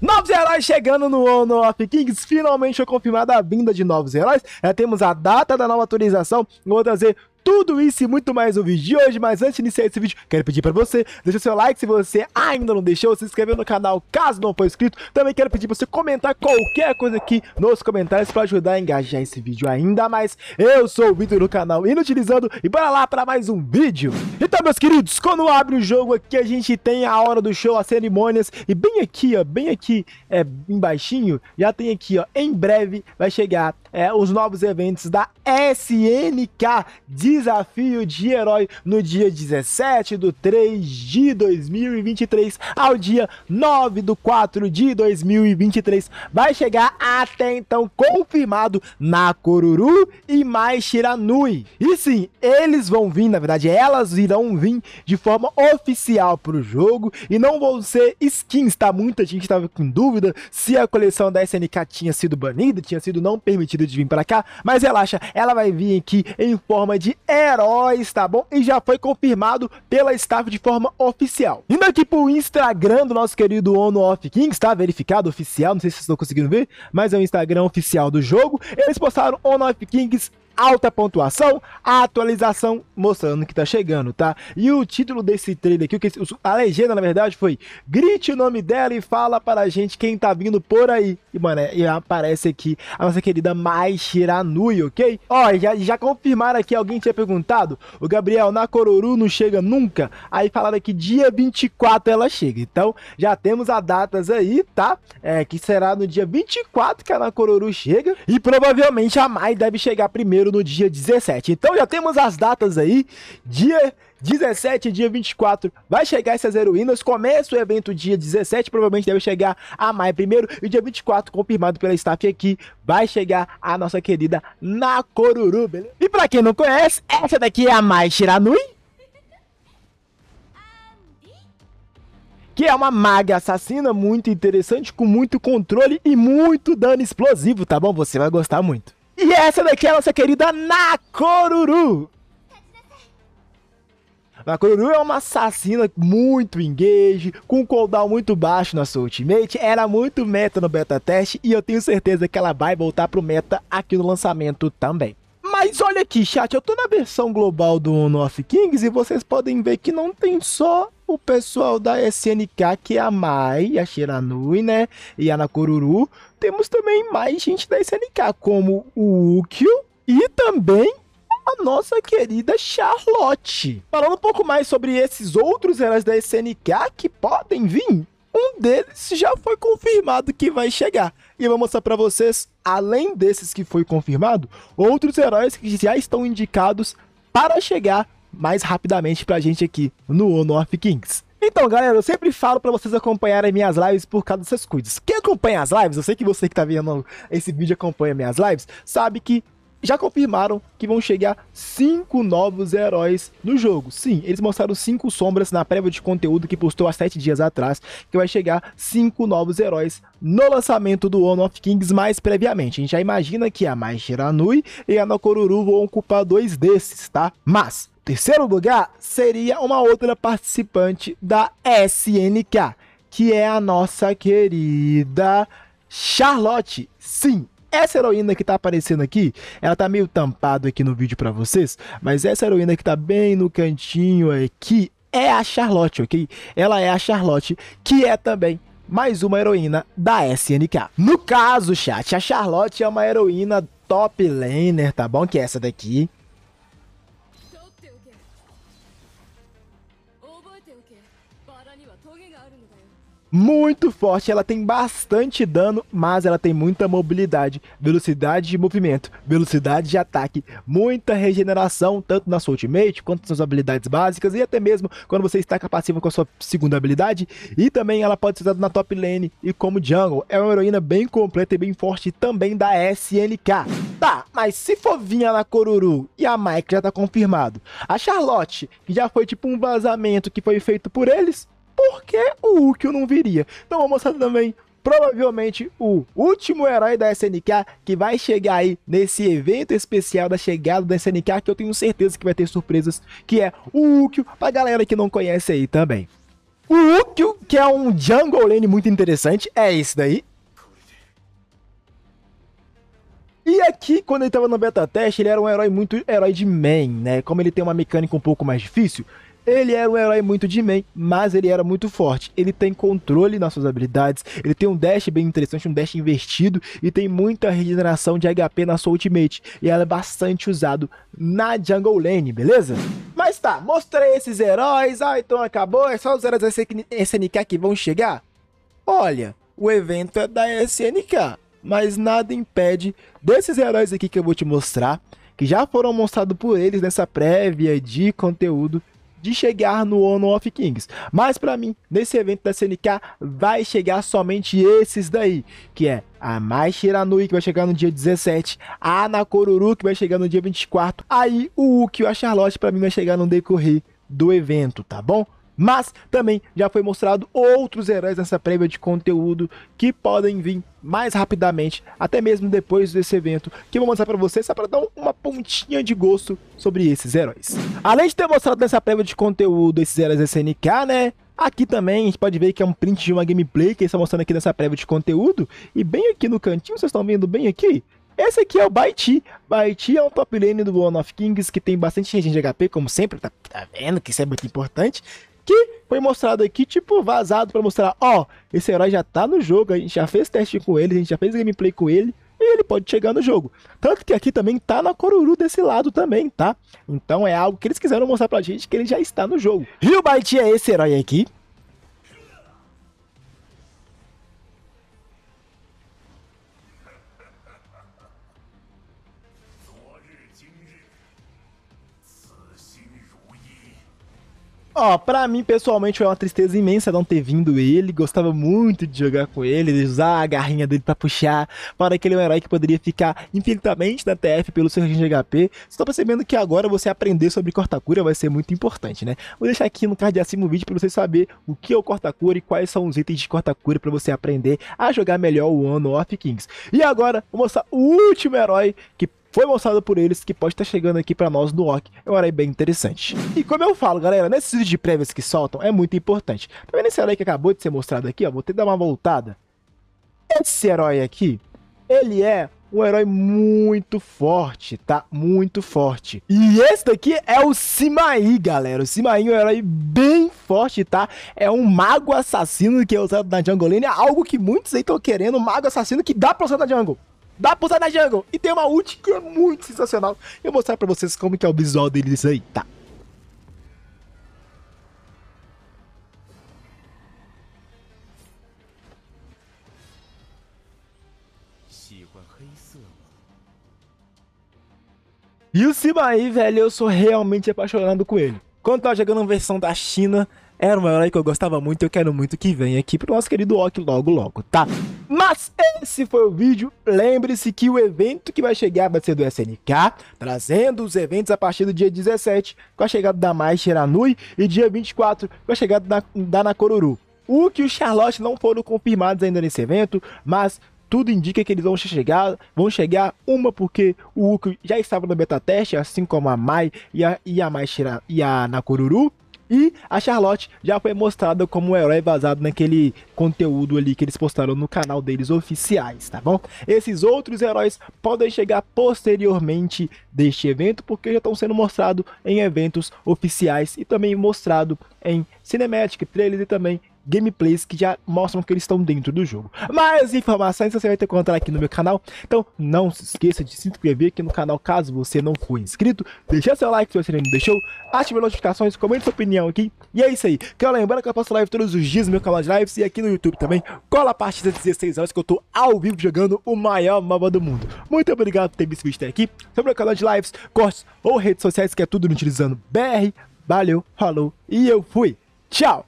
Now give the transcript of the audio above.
Novos heróis chegando no Ono of Kings, finalmente foi confirmada a vinda de novos heróis. Já temos a data da nova atualização, vou trazer tudo isso e muito mais no vídeo de hoje, mas antes de iniciar esse vídeo, quero pedir para você, deixar seu like se você ainda não deixou, se inscrever no canal caso não for inscrito, também quero pedir para você comentar qualquer coisa aqui nos comentários para ajudar a engajar esse vídeo ainda mais. Eu sou o Vitor do canal Inutilizando e bora lá para mais um vídeo. Então, meus queridos, quando abre o jogo aqui, a gente tem a hora do show, as cerimônias, e bem aqui, ó, bem aqui, é, embaixinho, já tem aqui, ó, em breve vai chegar é, os novos eventos da SNK Desafio de Herói no dia 17 do 3 de 2023 ao dia 9 do 4 de 2023. Vai chegar até então confirmado na Coruru e mais Shiranui. E sim, eles vão vir, na verdade, elas irão vir de forma oficial pro jogo e não vão ser skins, tá? Muita gente estava com dúvida se a coleção da SNK tinha sido banida, tinha sido não permitida de vir para cá, mas relaxa, ela vai vir aqui em forma de heróis, tá bom? E já foi confirmado pela staff de forma oficial. Indo aqui pro Instagram do nosso querido Ono Off Kings, tá? Verificado, oficial, não sei se vocês estão conseguindo ver, mas é o Instagram oficial do jogo. Eles postaram Ono Off Kings alta pontuação, a atualização mostrando que tá chegando, tá? E o título desse trailer aqui, que a legenda na verdade foi Grite o nome dela e fala para a gente quem tá vindo por aí. E, mano, é, e aparece aqui a nossa querida Mai Shiranui, ok? Ó, já, já confirmaram aqui, alguém tinha perguntado, o Gabriel, na Coruru não chega nunca? Aí falaram que dia 24 ela chega, então já temos as datas aí, tá? É, que será no dia 24 que a Nakororo chega e provavelmente a Mai deve chegar primeiro janeiro, no dia 17. Então já temos as datas aí, dia 17 dia 24 vai chegar essas heroínas, começa o evento dia 17, provavelmente deve chegar a maio primeiro, e dia 24, confirmado pela staff aqui, vai chegar a nossa querida Nakoruru, beleza? E pra quem não conhece, essa daqui é a Mai Shiranui, que é uma maga assassina muito interessante, com muito controle e muito dano explosivo, tá bom? Você vai gostar muito. E essa daqui é a nossa querida Nakoruru. Nakoruru é uma assassina muito engage, com cooldown muito baixo na sua ultimate, era muito meta no beta teste e eu tenho certeza que ela vai voltar pro meta aqui no lançamento também. Mas olha aqui, chat, eu tô na versão global do North Kings e vocês podem ver que não tem só o pessoal da SNK, que é a Mai, a Shiranui, né? E a Nakururu. Temos também mais gente da SNK, como o Ukyo e também a nossa querida Charlotte. Falando um pouco mais sobre esses outros heróis da SNK que podem vir, um deles já foi confirmado que vai chegar. E eu vou mostrar para vocês, além desses que foi confirmado, outros heróis que já estão indicados para chegar mais rapidamente pra gente aqui no Honor of Kings. Então, galera, eu sempre falo para vocês acompanharem minhas lives por causa dessas coisas. Quem acompanha as lives, eu sei que você que tá vendo esse vídeo acompanha minhas lives, sabe que já confirmaram que vão chegar cinco novos heróis no jogo. Sim, eles mostraram cinco sombras na prévia de conteúdo que postou há sete dias atrás, que vai chegar cinco novos heróis no lançamento do One of Kings mais previamente. A gente já imagina que a Majiranui e a Nokoruru vão ocupar dois desses, tá? Mas, terceiro lugar seria uma outra participante da SNK, que é a nossa querida Charlotte. Sim, essa heroína que tá aparecendo aqui, ela tá meio tampada aqui no vídeo para vocês, mas essa heroína que tá bem no cantinho aqui é a Charlotte, ok? Ela é a Charlotte, que é também mais uma heroína da SNK. No caso, chat, a Charlotte é uma heroína top laner, tá bom? Que é essa daqui muito forte, ela tem bastante dano, mas ela tem muita mobilidade, velocidade de movimento, velocidade de ataque, muita regeneração, tanto na sua ultimate, quanto nas habilidades básicas, e até mesmo quando você está passiva com a sua segunda habilidade, e também ela pode ser usada na top lane e como jungle, é uma heroína bem completa e bem forte também da SNK. Tá, mas se for Vinha na Coruru e a Mike já tá confirmado, a Charlotte, que já foi tipo um vazamento que foi feito por eles, por que o Ukyo não viria? Então vou mostrar também provavelmente o último herói da SNK que vai chegar aí nesse evento especial da chegada da SNK, que eu tenho certeza que vai ter surpresas, que é o Ukyo, pra galera que não conhece aí também. O Ukyo, que é um jungle lane muito interessante, é esse daí. E aqui, quando ele estava no beta teste, ele era um herói muito herói de main, né? Como ele tem uma mecânica um pouco mais difícil, ele era um herói muito de main, mas ele era muito forte. Ele tem controle nas suas habilidades, ele tem um dash bem interessante, um dash invertido e tem muita regeneração de HP na sua ultimate. E ela é bastante usado na jungle lane, beleza? Mas tá, mostrei esses heróis, ah, então acabou, é só os heróis da SNK que vão chegar? Olha, o evento é da SNK, mas nada impede desses heróis aqui que eu vou te mostrar, que já foram mostrados por eles nessa prévia de conteúdo de chegar no Honor of Kings. Mas para mim, nesse evento da CNK, vai chegar somente esses daí, que é a Mai Shiranui, que vai chegar no dia 17, a Anakoruru, que vai chegar no dia 24, aí o Uki e a Charlotte, para mim, vai chegar no decorrer do evento, tá bom? Mas também já foi mostrado outros heróis nessa prévia de conteúdo que podem vir mais rapidamente, até mesmo depois desse evento, que eu vou mostrar para vocês só para dar uma pontinha de gosto sobre esses heróis. Além de ter mostrado nessa prévia de conteúdo esses heróis SNK, né? Aqui também a gente pode ver que é um print de uma gameplay que eles estão mostrando aqui nessa prévia de conteúdo. E bem aqui no cantinho, vocês estão vendo bem aqui? Esse aqui é o Baiti. Baiti é um top lane do One of Kings que tem bastante regen de HP, como sempre, tá, tá vendo que isso é muito importante que foi mostrado aqui, tipo, vazado para mostrar, ó, esse herói já tá no jogo, a gente já fez teste com ele, a gente já fez gameplay com ele, e ele pode chegar no jogo. Tanto que aqui também tá na Coruru desse lado também, tá? Então é algo que eles quiseram mostrar pra gente que ele já está no jogo. Ryubaiti é esse herói aqui, Ó, pra mim, pessoalmente, foi uma tristeza imensa não ter vindo ele. Gostava muito de jogar com ele, de usar a garrinha dele pra puxar. Para aquele é um herói que poderia ficar infinitamente na TF pelo seu regime de HP. Estou percebendo que agora você aprender sobre cortacura vai ser muito importante, né? Vou deixar aqui no card de acima o vídeo pra você saber o que é o cortacura e quais são os itens de cortacura pra você aprender a jogar melhor o One of Kings. E agora, vou mostrar o último herói que foi mostrado por eles que pode estar chegando aqui para nós no Orc. um achei bem interessante. E como eu falo, galera, nesses vídeos de prévias que soltam é muito importante. Tá vendo esse herói que acabou de ser mostrado aqui? Ó, vou ter que dar uma voltada. Esse herói aqui, ele é um herói muito forte, tá? Muito forte. E esse daqui é o Simaí, galera. O Simaí é um herói bem forte, tá? É um mago assassino que é usado na jungle lane, é algo que muitos aí estão querendo, um mago assassino que dá pra usar na jungle dá pra usar na jungle. E tem uma ult que é muito sensacional. Eu vou mostrar pra vocês como que é o visual deles aí, tá? E o Sibaí, velho, eu sou realmente apaixonado com ele. Quando eu tava jogando uma versão da China, era uma herói que eu gostava muito e eu quero muito que venha aqui pro nosso querido Ok logo logo, tá? Mas esse foi o vídeo. Lembre-se que o evento que vai chegar vai ser do SNK, trazendo os eventos a partir do dia 17, com a chegada da Mai Shiranui, e dia 24, com a chegada da, da Nakoruru. O que o Charlotte não foram confirmados ainda nesse evento, mas tudo indica que eles vão chegar, vão chegar uma porque o Uki já estava no beta teste, assim como a Mai e a, e a Mai Shira, e a Nakoruru. E a Charlotte já foi mostrada como um herói baseado naquele conteúdo ali que eles postaram no canal deles oficiais, tá bom? Esses outros heróis podem chegar posteriormente deste evento, porque já estão sendo mostrados em eventos oficiais e também mostrado em Cinematic, trailers e também gameplays que já mostram que eles estão dentro do jogo. Mais informações você vai ter encontrar aqui no meu canal, então não se esqueça de se inscrever aqui no canal caso você não for inscrito, Deixa seu like se você ainda não deixou, ative as notificações, comente sua opinião aqui, e é isso aí. Quero lembrar que eu faço live todos os dias no meu canal de lives e aqui no YouTube também, cola a partir das 16 horas que eu tô ao vivo jogando o maior mapa do mundo. Muito obrigado por ter visto o até aqui, sobre o canal de lives, cortes ou redes sociais que é tudo utilizando BR, valeu, falou e eu fui, tchau!